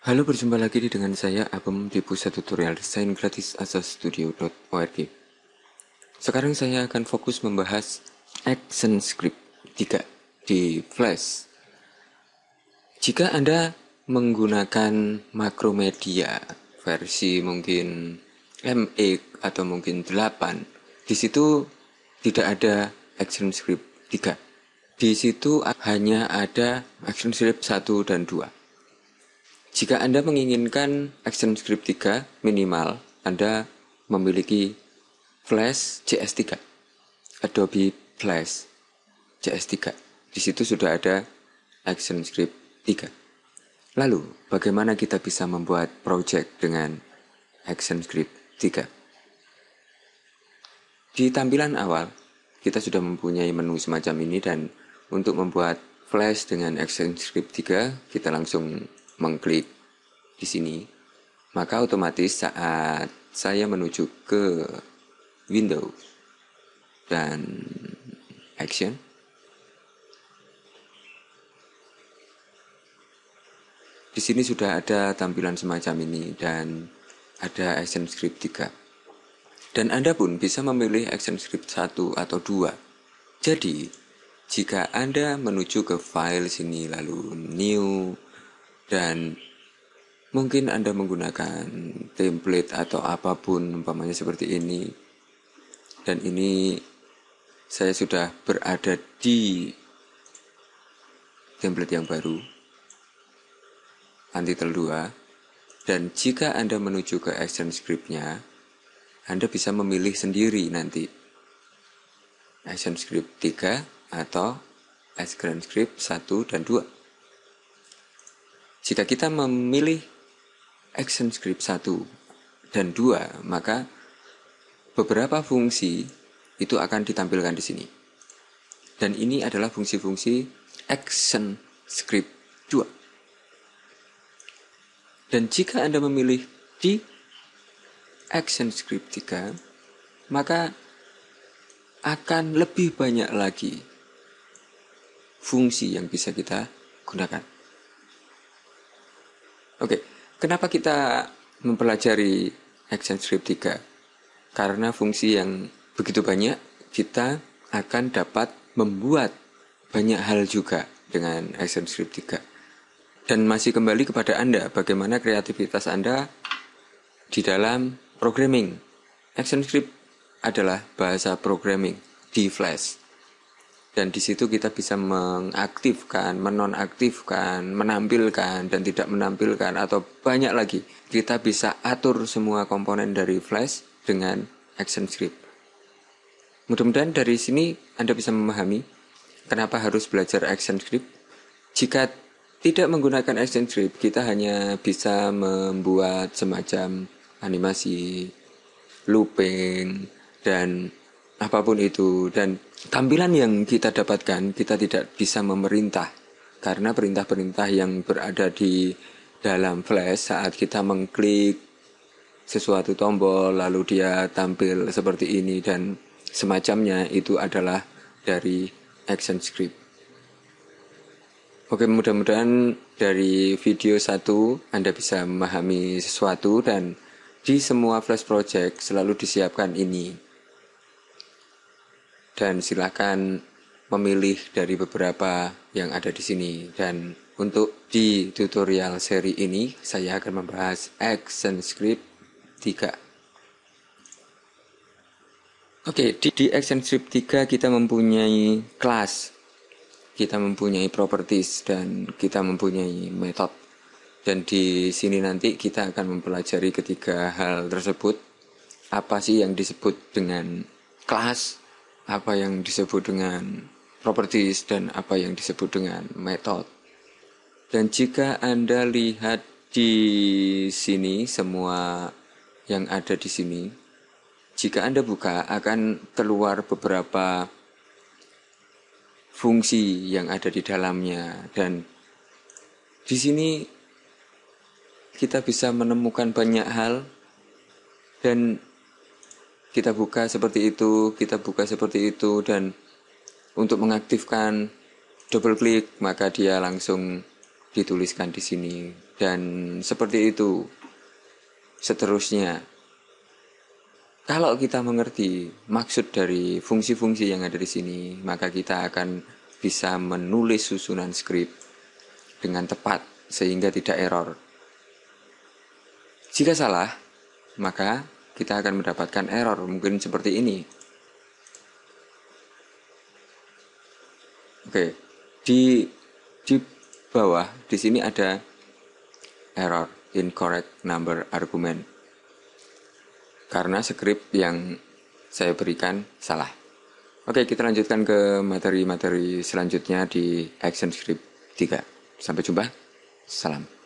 Halo, berjumpa lagi di dengan saya Abem di pusat tutorial desain gratis studio.org. Sekarang saya akan fokus membahas action script 3 di Flash. Jika Anda menggunakan makromedia versi mungkin MX atau mungkin 8, di situ tidak ada action script 3. Di situ hanya ada action script 1 dan 2. Jika Anda menginginkan Action Script 3 minimal, Anda memiliki Flash JS3, Adobe Flash JS3. Di situ sudah ada Action Script 3. Lalu, bagaimana kita bisa membuat project dengan Action Script 3? Di tampilan awal, kita sudah mempunyai menu semacam ini dan untuk membuat Flash dengan Action Script 3, kita langsung mengklik di sini, maka otomatis saat saya menuju ke window dan action di sini sudah ada tampilan semacam ini dan ada action script 3 dan Anda pun bisa memilih action script 1 atau 2 jadi jika Anda menuju ke file sini lalu new dan mungkin Anda menggunakan template atau apapun umpamanya seperti ini dan ini saya sudah berada di template yang baru antitel 2 dan jika Anda menuju ke action scriptnya Anda bisa memilih sendiri nanti action script 3 atau action script 1 dan 2 jika kita memilih action script 1 dan 2, maka beberapa fungsi itu akan ditampilkan di sini. Dan ini adalah fungsi-fungsi action script 2. Dan jika Anda memilih di action script 3, maka akan lebih banyak lagi fungsi yang bisa kita gunakan. Oke, okay. kenapa kita mempelajari action script 3? Karena fungsi yang begitu banyak, kita akan dapat membuat banyak hal juga dengan action script 3. Dan masih kembali kepada Anda, bagaimana kreativitas Anda di dalam programming. Action script adalah bahasa programming di Flash dan di situ kita bisa mengaktifkan, menonaktifkan, menampilkan dan tidak menampilkan atau banyak lagi. Kita bisa atur semua komponen dari flash dengan action script. Mudah-mudahan dari sini Anda bisa memahami kenapa harus belajar action script. Jika tidak menggunakan action script, kita hanya bisa membuat semacam animasi, looping dan apapun itu dan tampilan yang kita dapatkan kita tidak bisa memerintah karena perintah-perintah yang berada di dalam flash saat kita mengklik sesuatu tombol lalu dia tampil seperti ini dan semacamnya itu adalah dari action script. Oke, mudah-mudahan dari video satu Anda bisa memahami sesuatu dan di semua flash project selalu disiapkan ini dan silakan memilih dari beberapa yang ada di sini dan untuk di tutorial seri ini saya akan membahas action script 3 Oke, di, di action script 3 kita mempunyai class, kita mempunyai properties, dan kita mempunyai method. Dan di sini nanti kita akan mempelajari ketiga hal tersebut. Apa sih yang disebut dengan class? apa yang disebut dengan properties dan apa yang disebut dengan method. Dan jika Anda lihat di sini semua yang ada di sini, jika Anda buka akan keluar beberapa fungsi yang ada di dalamnya dan di sini kita bisa menemukan banyak hal dan kita buka seperti itu, kita buka seperti itu dan untuk mengaktifkan double klik maka dia langsung dituliskan di sini dan seperti itu seterusnya. Kalau kita mengerti maksud dari fungsi-fungsi yang ada di sini, maka kita akan bisa menulis susunan script dengan tepat sehingga tidak error. Jika salah, maka kita akan mendapatkan error mungkin seperti ini oke di di bawah di sini ada error incorrect number argument karena script yang saya berikan salah oke kita lanjutkan ke materi-materi selanjutnya di action script 3 sampai jumpa salam